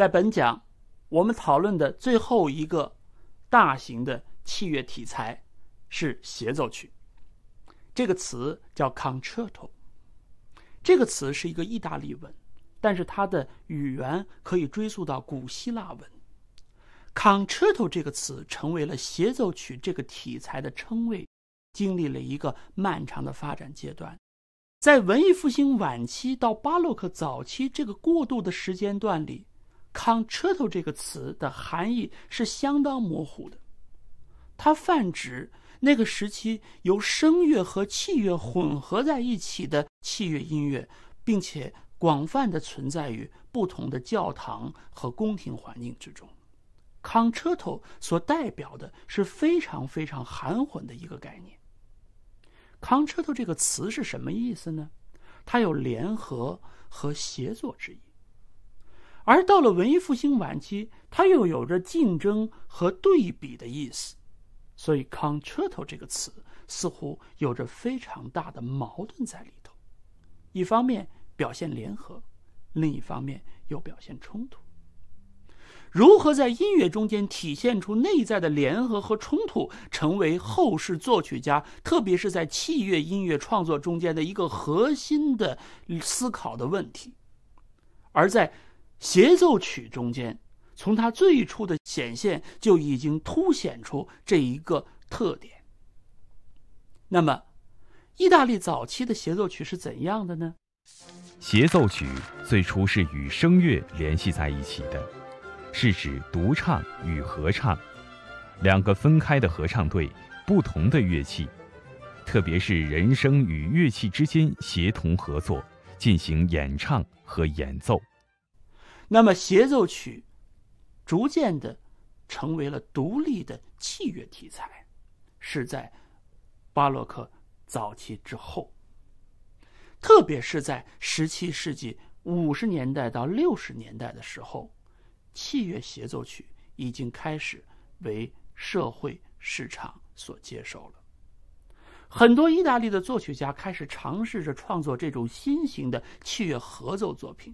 在本讲，我们讨论的最后一个大型的器乐体裁是协奏曲。这个词叫 concerto，这个词是一个意大利文，但是它的语源可以追溯到古希腊文。concerto 这个词成为了协奏曲这个题材的称谓，经历了一个漫长的发展阶段。在文艺复兴晚期到巴洛克早期这个过渡的时间段里。concerto 这个词的含义是相当模糊的，它泛指那个时期由声乐和器乐混合在一起的器乐音乐，并且广泛的存在于不同的教堂和宫廷环境之中。concerto 所代表的是非常非常含混的一个概念。concerto 这个词是什么意思呢？它有联合和协作之意。而到了文艺复兴晚期，它又有着竞争和对比的意思，所以 “concerto” 这个词似乎有着非常大的矛盾在里头：一方面表现联合，另一方面又表现冲突。如何在音乐中间体现出内在的联合和冲突，成为后世作曲家，特别是在器乐音乐创作中间的一个核心的思考的问题。而在协奏曲中间，从它最初的显现就已经凸显出这一个特点。那么，意大利早期的协奏曲是怎样的呢？协奏曲最初是与声乐联系在一起的，是指独唱与合唱两个分开的合唱队，不同的乐器，特别是人声与乐器之间协同合作进行演唱和演奏。那么，协奏曲逐渐的成为了独立的器乐题材，是在巴洛克早期之后，特别是在17世纪50年代到60年代的时候，器乐协奏曲已经开始为社会市场所接受了。很多意大利的作曲家开始尝试着创作这种新型的器乐合奏作品。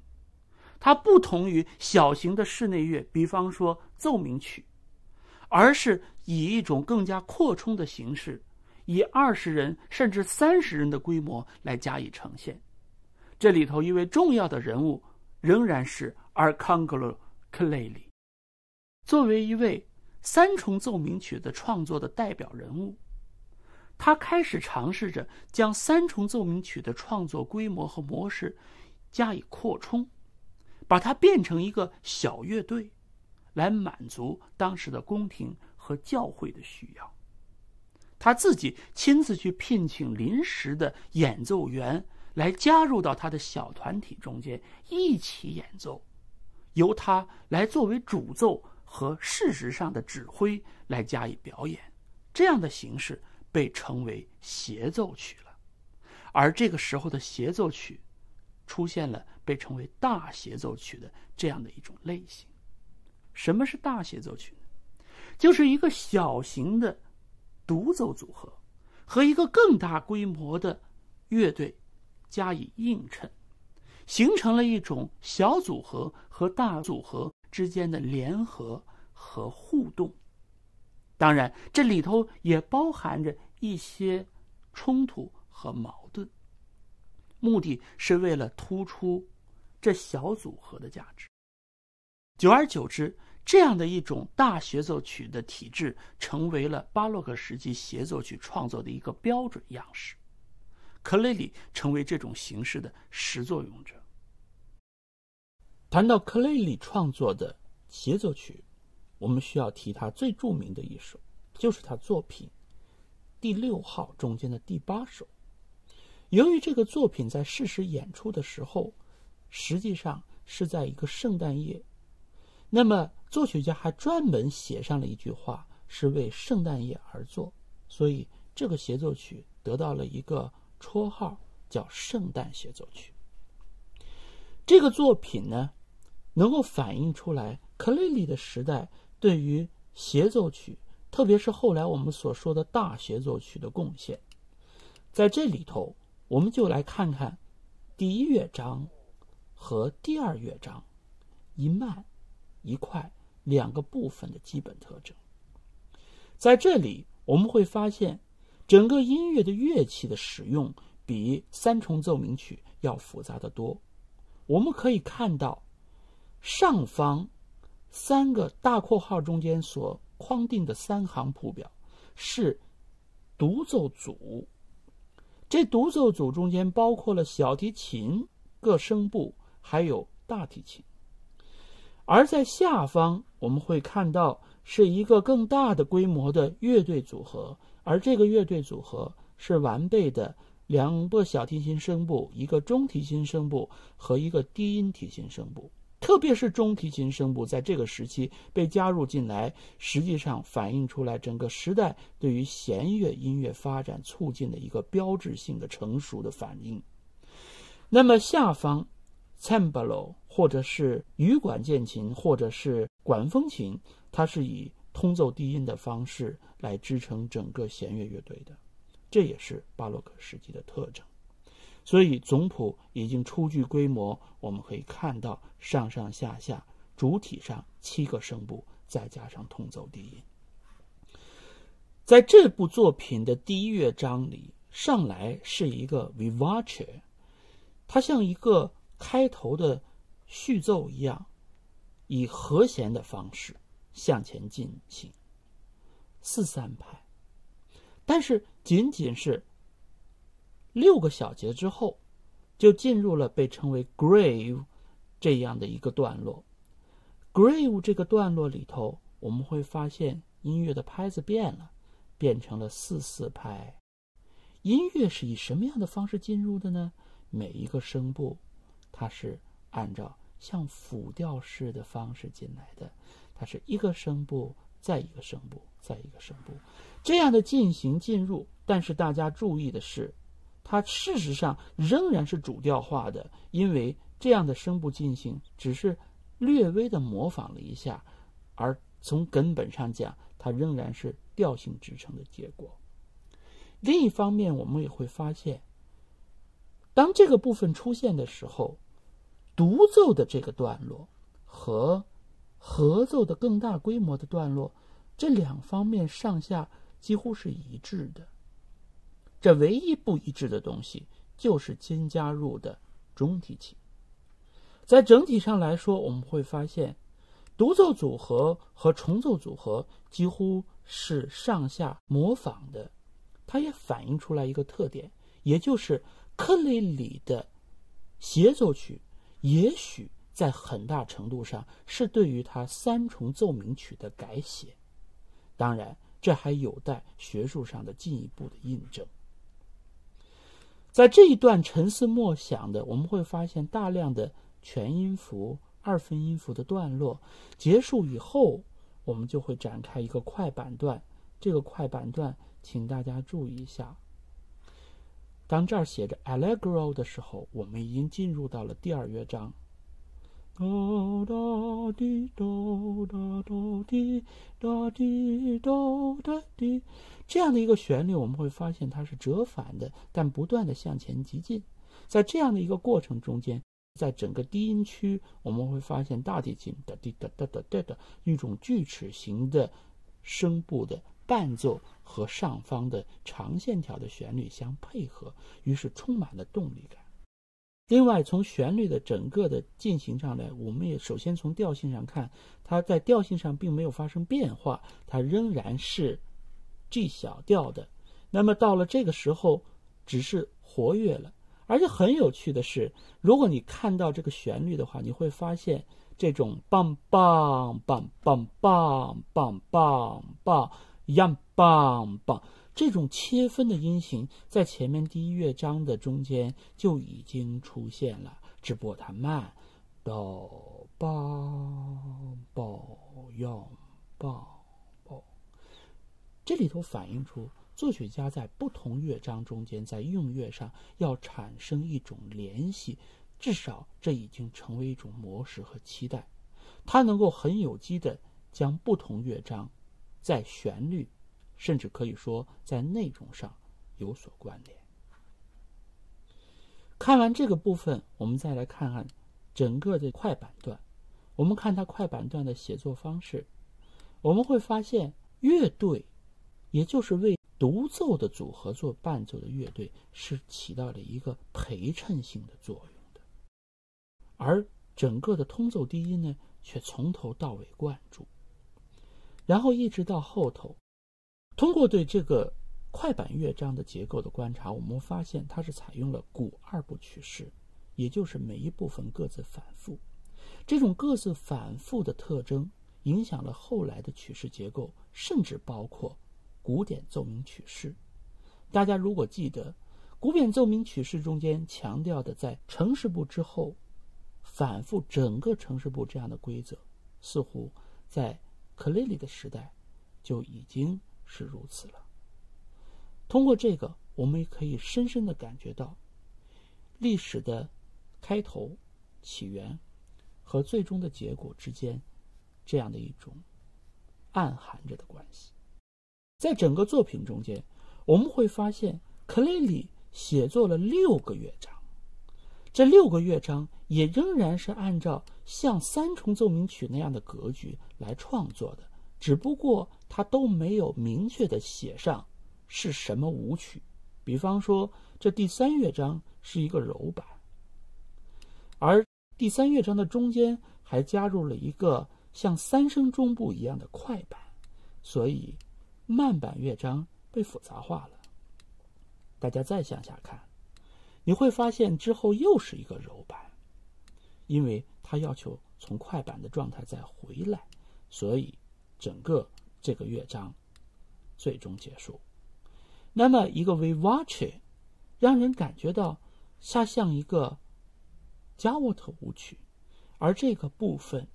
它不同于小型的室内乐，比方说奏鸣曲，而是以一种更加扩充的形式，以二十人甚至三十人的规模来加以呈现。这里头一位重要的人物仍然是 c 康格勒克雷 y 作为一位三重奏鸣曲的创作的代表人物，他开始尝试着将三重奏鸣曲的创作规模和模式加以扩充。把它变成一个小乐队，来满足当时的宫廷和教会的需要。他自己亲自去聘请临时的演奏员来加入到他的小团体中间一起演奏，由他来作为主奏和事实上的指挥来加以表演。这样的形式被称为协奏曲了，而这个时候的协奏曲。出现了被称为大协奏曲的这样的一种类型。什么是大协奏曲呢？就是一个小型的独奏组合和一个更大规模的乐队加以映衬，形成了一种小组合和大组合之间的联合和互动。当然，这里头也包含着一些冲突和矛。目的是为了突出这小组合的价值。久而久之，这样的一种大协奏曲的体制成为了巴洛克时期协奏曲创作的一个标准样式。克雷里成为这种形式的始作俑者。谈到克雷里创作的协奏曲，我们需要提他最著名的一首，就是他作品第六号中间的第八首。由于这个作品在适时演出的时候，实际上是在一个圣诞夜，那么作曲家还专门写上了一句话，是为圣诞夜而作，所以这个协奏曲得到了一个绰号，叫《圣诞协奏曲》。这个作品呢，能够反映出来克雷利的时代对于协奏曲，特别是后来我们所说的“大协奏曲”的贡献，在这里头。我们就来看看第一乐章和第二乐章一慢一快两个部分的基本特征。在这里我们会发现，整个音乐的乐器的使用比三重奏鸣曲要复杂的多。我们可以看到，上方三个大括号中间所框定的三行谱表是独奏组。这独奏组中间包括了小提琴各声部，还有大提琴。而在下方，我们会看到是一个更大的规模的乐队组合，而这个乐队组合是完备的：两部小提琴声部、一个中提琴声部和一个低音提琴声部。特别是中提琴声部在这个时期被加入进来，实际上反映出来整个时代对于弦乐音乐发展促进的一个标志性的成熟的反应。那么下方，cembalo 或者是羽管键琴或者是管风琴，它是以通奏低音的方式来支撑整个弦乐乐队的，这也是巴洛克时期的特征。所以总谱已经初具规模，我们可以看到上上下下主体上七个声部，再加上通奏低音。在这部作品的第一乐章里，上来是一个 vivace，它像一个开头的序奏一样，以和弦的方式向前进行四三拍，但是仅仅是。六个小节之后，就进入了被称为 “grave” 这样的一个段落。“grave” 这个段落里头，我们会发现音乐的拍子变了，变成了四四拍。音乐是以什么样的方式进入的呢？每一个声部，它是按照像辅调式的方式进来的，它是一个声部，再一个声部，再一个声部，这样的进行进入。但是大家注意的是。它事实上仍然是主调化的，因为这样的声部进行只是略微的模仿了一下，而从根本上讲，它仍然是调性支撑的结果。另一方面，我们也会发现，当这个部分出现的时候，独奏的这个段落和合奏的更大规模的段落，这两方面上下几乎是一致的。这唯一不一致的东西就是新加入的中提琴。在整体上来说，我们会发现独奏组合和重奏组合几乎是上下模仿的。它也反映出来一个特点，也就是克里里的协奏曲也许在很大程度上是对于他三重奏鸣曲的改写。当然，这还有待学术上的进一步的印证。在这一段沉思默想的，我们会发现大量的全音符、二分音符的段落结束以后，我们就会展开一个快板段。这个快板段，请大家注意一下。当这儿写着 Allegro 的时候，我们已经进入到了第二乐章。哒哒滴哒哒哒滴哒滴哒哒滴，这样的一个旋律，我们会发现它是折返的，但不断的向前急进。在这样的一个过程中间，在整个低音区，我们会发现大提琴哒滴哒哒哒哒的，一种锯齿形的声部的伴奏和上方的长线条的旋律相配合，于是充满了动力感。另外，从旋律的整个的进行上来，我们也首先从调性上看，它在调性上并没有发生变化，它仍然是 G 小调的。那么到了这个时候，只是活跃了。而且很有趣的是，如果你看到这个旋律的话，你会发现这种 bang bang bang bang bang bang bang bang bang bang。这种切分的音型在前面第一乐章的中间就已经出现了，只不过它慢，到八八样八八，这里头反映出作曲家在不同乐章中间在用乐上要产生一种联系，至少这已经成为一种模式和期待，它能够很有机的将不同乐章在旋律。甚至可以说，在内容上有所关联。看完这个部分，我们再来看看整个的快板段。我们看它快板段的写作方式，我们会发现，乐队，也就是为独奏的组合做伴奏的乐队，是起到了一个陪衬性的作用的，而整个的通奏低音呢，却从头到尾贯注，然后一直到后头。通过对这个快板乐章的结构的观察，我们发现它是采用了古二部曲式，也就是每一部分各自反复。这种各自反复的特征影响了后来的曲式结构，甚至包括古典奏鸣曲式。大家如果记得，古典奏鸣曲式中间强调的在城市部之后反复整个城市部这样的规则，似乎在克雷里的时代就已经。是如此了。通过这个，我们也可以深深的感觉到，历史的开头、起源和最终的结果之间，这样的一种暗含着的关系。在整个作品中间，我们会发现，克莱里写作了六个乐章。这六个乐章也仍然是按照像三重奏鸣曲那样的格局来创作的，只不过。他都没有明确的写上是什么舞曲，比方说，这第三乐章是一个柔板，而第三乐章的中间还加入了一个像三声中部一样的快板，所以慢板乐章被复杂化了。大家再向下看，你会发现之后又是一个柔板，因为他要求从快板的状态再回来，所以整个。这个乐章最终结束。那么，一个 revanche 让人感觉到它像一个加沃特舞曲，而这个部分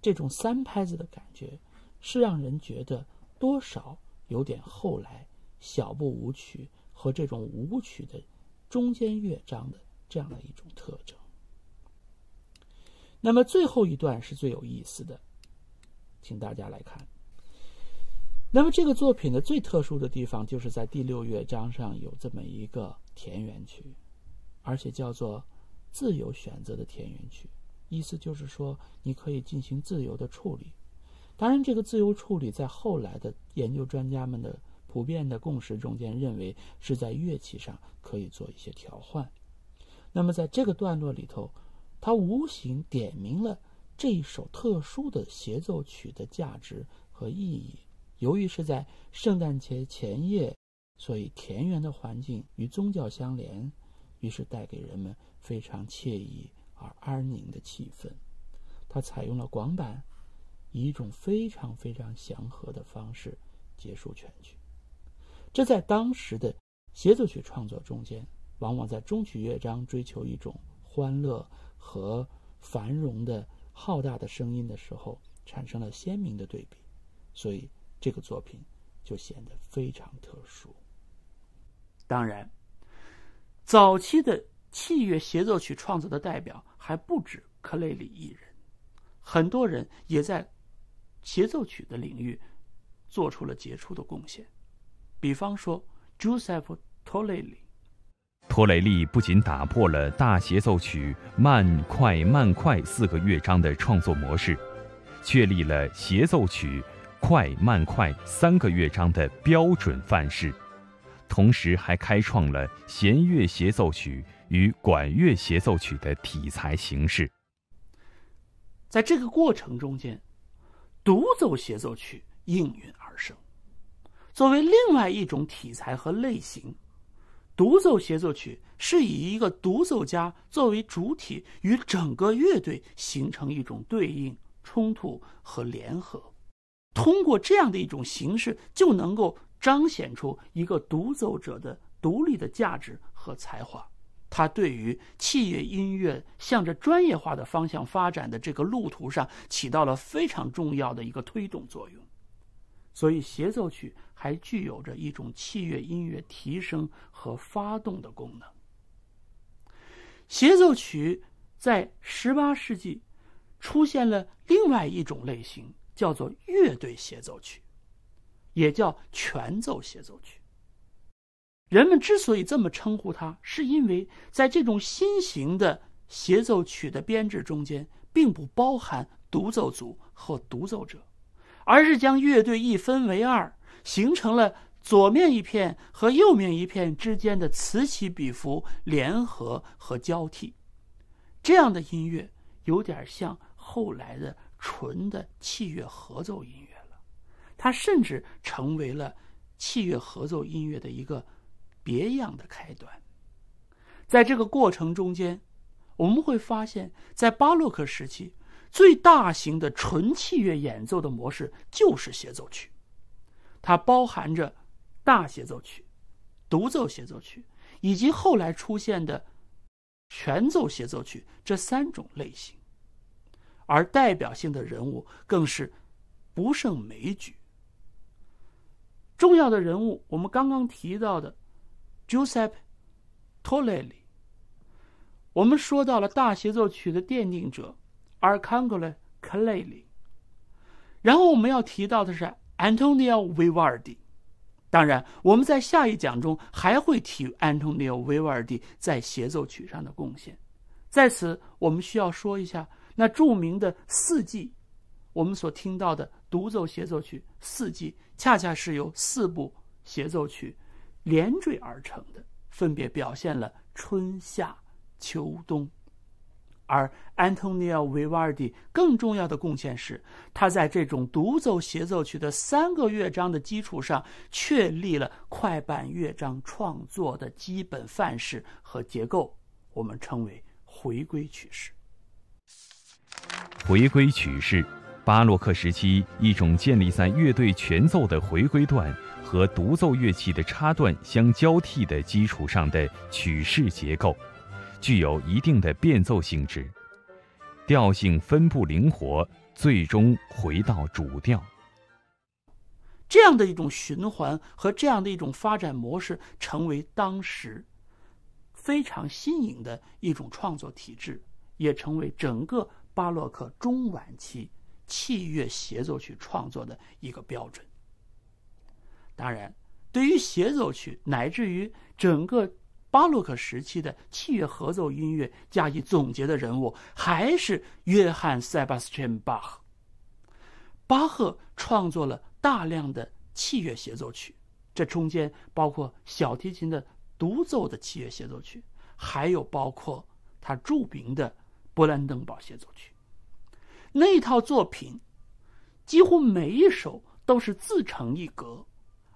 这种三拍子的感觉是让人觉得多少有点后来小步舞曲和这种舞曲的中间乐章的这样的一种特征。那么，最后一段是最有意思的，请大家来看。那么，这个作品的最特殊的地方，就是在第六乐章上有这么一个田园曲，而且叫做“自由选择的田园曲”，意思就是说你可以进行自由的处理。当然，这个自由处理在后来的研究专家们的普遍的共识中间，认为是在乐器上可以做一些调换。那么，在这个段落里头，它无形点明了这首特殊的协奏曲的价值和意义。由于是在圣诞节前夜，所以田园的环境与宗教相连，于是带给人们非常惬意而安宁的气氛。它采用了广板，以一种非常非常祥和的方式结束全曲。这在当时的协奏曲创作中间，往往在终曲乐章追求一种欢乐和繁荣的浩大的声音的时候，产生了鲜明的对比。所以。这个作品就显得非常特殊。当然，早期的器乐协奏曲创作的代表还不止克雷里一人，很多人也在协奏曲的领域做出了杰出的贡献。比方说，Giuseppe 朱塞普·托雷利。托雷利不仅打破了大协奏曲慢、快、慢、快四个乐章的创作模式，确立了协奏曲。快慢快三个乐章的标准范式，同时还开创了弦乐协奏曲与管乐协奏曲的体裁形式。在这个过程中间，独奏协奏曲应运而生，作为另外一种体裁和类型，独奏协奏曲是以一个独奏家作为主体，与整个乐队形成一种对应、冲突和联合。通过这样的一种形式，就能够彰显出一个独奏者的独立的价值和才华。他对于器乐音乐向着专业化的方向发展的这个路途上，起到了非常重要的一个推动作用。所以，协奏曲还具有着一种器乐音乐提升和发动的功能。协奏曲在十八世纪出现了另外一种类型。叫做乐队协奏曲，也叫全奏协奏曲。人们之所以这么称呼它，是因为在这种新型的协奏曲的编制中间，并不包含独奏组和独奏者，而是将乐队一分为二，形成了左面一片和右面一片之间的此起彼伏、联合和交替。这样的音乐有点像后来的。纯的器乐合奏音乐了，它甚至成为了器乐合奏音乐的一个别样的开端。在这个过程中间，我们会发现，在巴洛克时期，最大型的纯器乐演奏的模式就是协奏曲，它包含着大协奏曲、独奏协奏曲以及后来出现的全奏协奏曲这三种类型。而代表性的人物更是不胜枚举。重要的人物，我们刚刚提到的 Giuseppe e l i 我们说到了大协奏曲的奠定者 Arcangelo e l 里。然后我们要提到的是 Antonio Vivaldi。当然，我们在下一讲中还会提 Antonio Vivaldi 在协奏曲上的贡献。在此，我们需要说一下。那著名的《四季》，我们所听到的独奏协奏曲《四季》恰恰是由四部协奏曲连缀而成的，分别表现了春夏秋冬。而 a n n t o 安 v i v a 瓦 d i 更重要的贡献是，他在这种独奏协奏曲的三个乐章的基础上，确立了快板乐章创作的基本范式和结构，我们称为回归曲式。回归曲式，巴洛克时期一种建立在乐队全奏的回归段和独奏乐器的插段相交替的基础上的曲式结构，具有一定的变奏性质，调性分布灵活，最终回到主调。这样的一种循环和这样的一种发展模式，成为当时非常新颖的一种创作体制，也成为整个。巴洛克中晚期器乐协奏曲创作的一个标准。当然，对于协奏曲乃至于整个巴洛克时期的器乐合奏音乐加以总结的人物，还是约翰·塞巴斯安·巴赫。巴赫创作了大量的器乐协奏曲，这中间包括小提琴的独奏的器乐协奏曲，还有包括他著名的。勃兰登堡协奏曲，那套作品几乎每一首都是自成一格，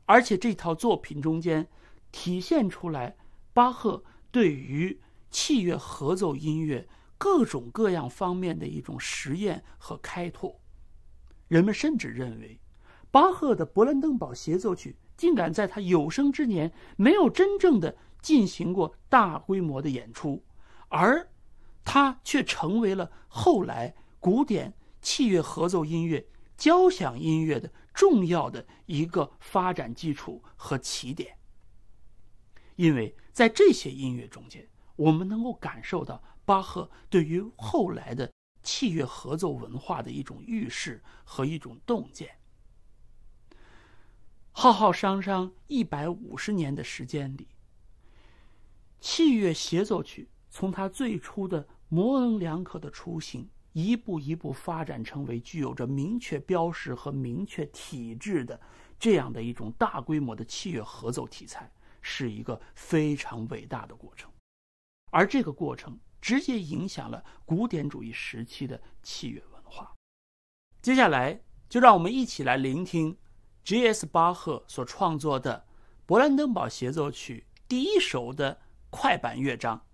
而且这套作品中间体现出来巴赫对于器乐合奏音乐各种各样方面的一种实验和开拓。人们甚至认为，巴赫的勃兰登堡协奏曲竟敢在他有生之年没有真正的进行过大规模的演出，而。他却成为了后来古典器乐合奏音乐、交响音乐的重要的一个发展基础和起点，因为在这些音乐中间，我们能够感受到巴赫对于后来的器乐合奏文化的一种预示和一种洞见。浩浩汤汤一百五十年的时间里，器乐协奏曲从他最初的。模棱两可的雏形，一步一步发展成为具有着明确标识和明确体制的这样的一种大规模的器乐合奏题材，是一个非常伟大的过程。而这个过程直接影响了古典主义时期的器乐文化。接下来，就让我们一起来聆听 G.S. 巴赫所创作的《勃兰登堡协奏曲》第一首的快板乐章。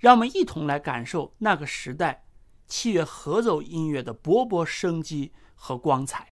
让我们一同来感受那个时代器乐合奏音乐的勃勃生机和光彩。